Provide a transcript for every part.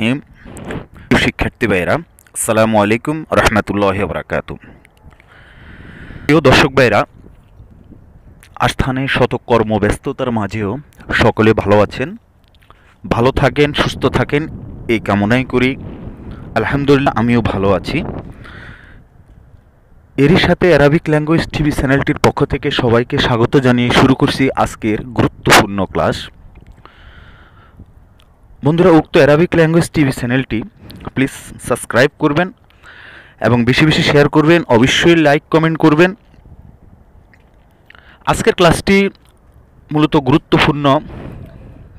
রহিম শিক্ষার্থী ভাইরা সালামু আলাইকুম রহমতুল্লাহ বরাকাত প্রিয় দর্শক ভাইরা আস্থানে শত কর্মব্যস্ততার মাঝেও সকলে ভালো আছেন ভালো থাকেন সুস্থ থাকেন এই কামনাই করি আলহামদুলিল্লাহ আমিও ভালো আছি এরই সাথে অ্যারাবিক ল্যাঙ্গুয়েজ টিভি চ্যানেলটির পক্ষ থেকে সবাইকে স্বাগত জানিয়ে শুরু করছি আজকের গুরুত্বপূর্ণ ক্লাস বন্ধুরা উক্ত অ্যারাবিক ল্যাঙ্গুয়েজ টিভি চ্যানেলটি প্লিজ সাবস্ক্রাইব করবেন এবং বেশি বেশি শেয়ার করবেন অবশ্যই লাইক কমেন্ট করবেন আজকের ক্লাসটি মূলত গুরুত্বপূর্ণ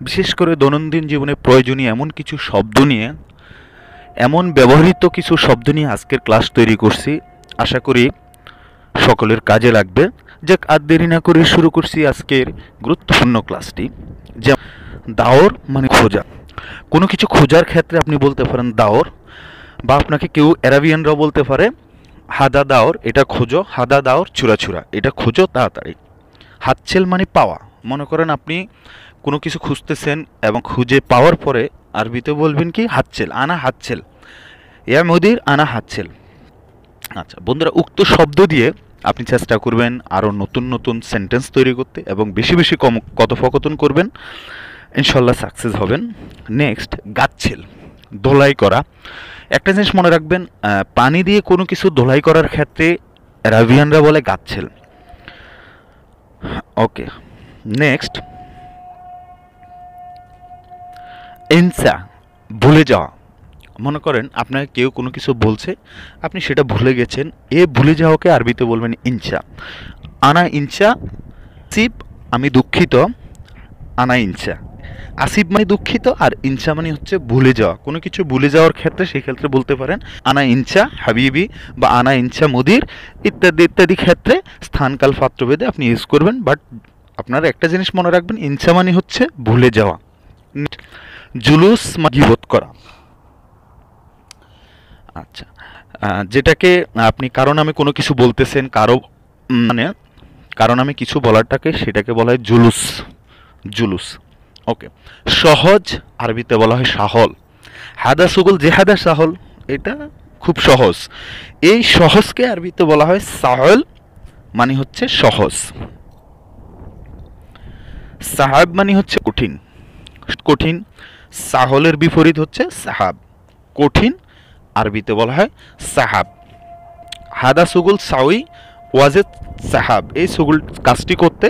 বিশেষ করে দৈনন্দিন জীবনে প্রয়োজনীয় এমন কিছু শব্দ নিয়ে এমন ব্যবহৃত কিছু শব্দ নিয়ে আজকের ক্লাস তৈরি করছি আশা করি সকলের কাজে লাগবে যাক আর দেরি না করে শুরু করছি আজকের গুরুত্বপূর্ণ ক্লাসটি যেমন দাওর মানে খোঁজা কোনো কিছু খোঁজার ক্ষেত্রে আপনি বলতে পারেন দাওর বা আপনাকে কেউ অ্যারাবিয়ানরাও বলতে পারে হাদা দাওর এটা খোঁজো হাদা দাওর চূড়াছুড়া এটা খোঁজো তাড়াতাড়ি হাতছেল মানে পাওয়া মনে করেন আপনি কোনো কিছু খুঁজতেছেন এবং খুঁজে পাওয়ার পরে আরবিতে বলবেন কি হাতছেল আনা হাতছেল ইয়া মোদির আনা হাতছেল আচ্ছা বন্ধুরা উক্ত শব্দ দিয়ে আপনি চেষ্টা করবেন আরও নতুন নতুন সেন্টেন্স তৈরি করতে এবং বেশি বেশি কম কথোপকথন করবেন ইনশাল্লাহ সাকসেস হবেন নেক্সট গাচ্ছেল ধোলাই করা একটা জিনিস মনে রাখবেন পানি দিয়ে কোনো কিছু ধোলাই করার ক্ষেত্রে রাভিয়ানরা বলে গাচ্ছেল ওকে নেক্সট এনসা ভুলে যাওয়া মনে করেন আপনাকে কেউ কোনো কিছু বলছে আপনি সেটা ভুলে গেছেন এ ভুলে যাওয়াকে আরবিতে বলবেন ইনসা আনা ইনসা চিপ আমি দুঃখিত আনা ইনসা আসিফ মানে দুঃখিত আর ইনসা মানে হচ্ছে ভুলে যাওয়া কোনো কিছু ভুলে যাওয়ার ক্ষেত্রে সেই ক্ষেত্রে বলতে পারেন আনা ইনসা হাবিবি বা আনা ইনসা মুদির ইত্যাদি ইত্যাদি ক্ষেত্রে স্থানকাল পাত্রভেদে আপনি ইউজ করবেন বাট আপনার একটা জিনিস মনে রাখবেন ইনসা মানে হচ্ছে ভুলে যাওয়া জুলুস মানে গিবোধ করা আচ্ছা যেটাকে আপনি কারণ আমি কোনো কিছু বলতেছেন কারো মানে কারণ আমি কিছু বলারটাকে সেটাকে বলা হয় জুলুস জুলুস ওকে সহজ আরবিতে বলা হয় সাহল হাদা সুগুল জেহাদা সাহল এটা খুব সহজ এই সহজকে আরবিতে বলা হয় সাহল মানে হচ্ছে সহজ সাহাব মানে হচ্ছে কঠিন কঠিন সাহলের বিপরীত হচ্ছে সাহাব কঠিন আরবিতে বলা হয় সাহাব হাদা সুগুল সাউই ওয়াজেদ সাহাব এই সুগুল কাজটি করতে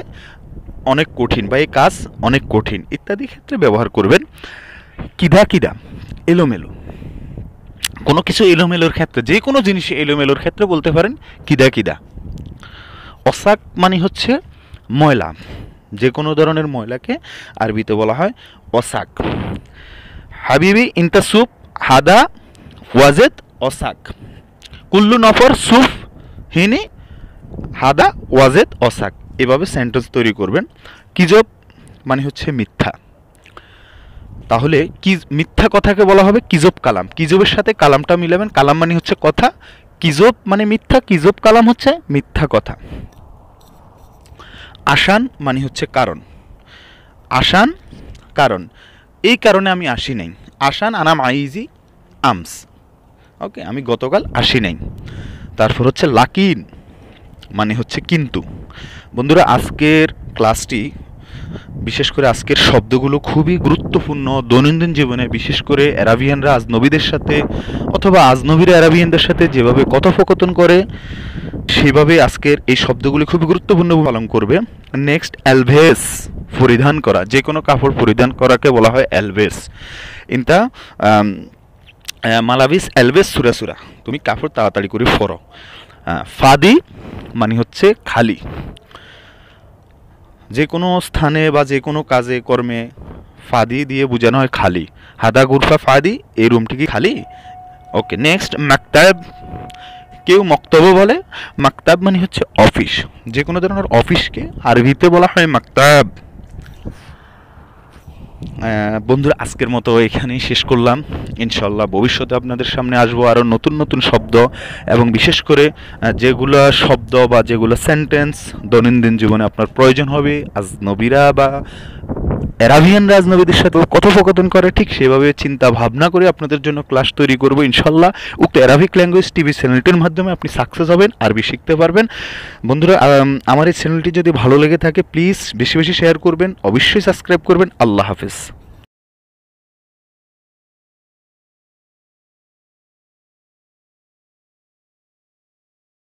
অনেক কঠিন বা এই কাজ অনেক কঠিন ইত্যাদি ক্ষেত্রে ব্যবহার করবেন কিদা কিদা এলোমেলো কোনো কিছু এলোমেলোর ক্ষেত্রে যে কোনো জিনিস এলোমেলোর ক্ষেত্রে বলতে পারেন কিদা কিদা অসাক মানে হচ্ছে ময়লা যে কোনো ধরনের ময়লাকে আরবিতে বলা হয় অসাক হাবিবি সুপ হাদা ওয়াজেদ অসাক কুল্লু নফর সুফ হিনি হাদা ওয়াজেদ অসাক এভাবে সেন্টেন্স তৈরি করবেন কিজব মানে হচ্ছে মিথ্যা তাহলে কি মিথ্যা কথাকে বলা হবে কিজব কালাম কিজবের সাথে কালামটা মিলাবেন কালাম মানে হচ্ছে কথা কিজব মানে মিথ্যা কিজব কালাম হচ্ছে মিথ্যা কথা আসান মানে হচ্ছে কারণ আসান কারণ এই কারণে আমি আসি নাই আসান আনাম আইজি আমস ওকে আমি গতকাল আসি নাই তারপর হচ্ছে লাকিন মানে হচ্ছে কিন্তু বন্ধুরা আজকের ক্লাসটি বিশেষ করে আজকের শব্দগুলো খুবই গুরুত্বপূর্ণ দৈনন্দিন জীবনে বিশেষ করে অ্যারাবিয়ানরা আজনবীদের সাথে অথবা আজনবীরা অ্যারাবিয়ানদের সাথে যেভাবে কথোপকথন করে সেভাবে আজকের এই শব্দগুলি খুবই গুরুত্বপূর্ণ পালন করবে নেক্সট অ্যালভেস পরিধান করা যে কোনো কাপড় পরিধান করাকে বলা হয় অ্যালভেস ইনটা মালাবিস অ্যালভেস সুরাসুরা তুমি কাপড় তাড়াতাড়ি করে ফরো ফাদি মানে হচ্ছে খালি যে কোনো স্থানে বা যে কোনো কাজে কর্মে ফাদি দিয়ে বোঝানো হয় খালি হাদা গুরফা ফাদি এই রুমটি কি খালি ওকে নেক্সট মাকতাব কেউ মক্তব বলে মাকতাব মানে হচ্ছে অফিস যে কোনো ধরনের অফিসকে আরবিতে বলা হয় মাকতাব বন্ধুরা আজকের মতো এখানেই শেষ করলাম ইনশাল্লাহ ভবিষ্যতে আপনাদের সামনে আসবো আরও নতুন নতুন শব্দ এবং বিশেষ করে যেগুলো শব্দ বা যেগুলো সেন্টেন্স দৈনন্দিন জীবনে আপনার প্রয়োজন হবে আজ নবীরা বা অ্যারাভিয়ান রাজনবীদের সাথে কথোপকথন করে ঠিক সেভাবে চিন্তা ভাবনা করে আপনাদের জন্য ক্লাস তৈরি করব ইনশাল্লাহ উক্ত অ্যারাভিক ল্যাঙ্গুয়েজ টিভি চ্যানেলটির মাধ্যমে আপনি সাকসেস হবেন আরবি শিখতে পারবেন বন্ধুরা আমার এই চ্যানেলটি যদি ভালো লেগে থাকে প্লিজ বেশি বেশি শেয়ার করবেন অবশ্যই সাবস্ক্রাইব করবেন আল্লাহ হাফেজ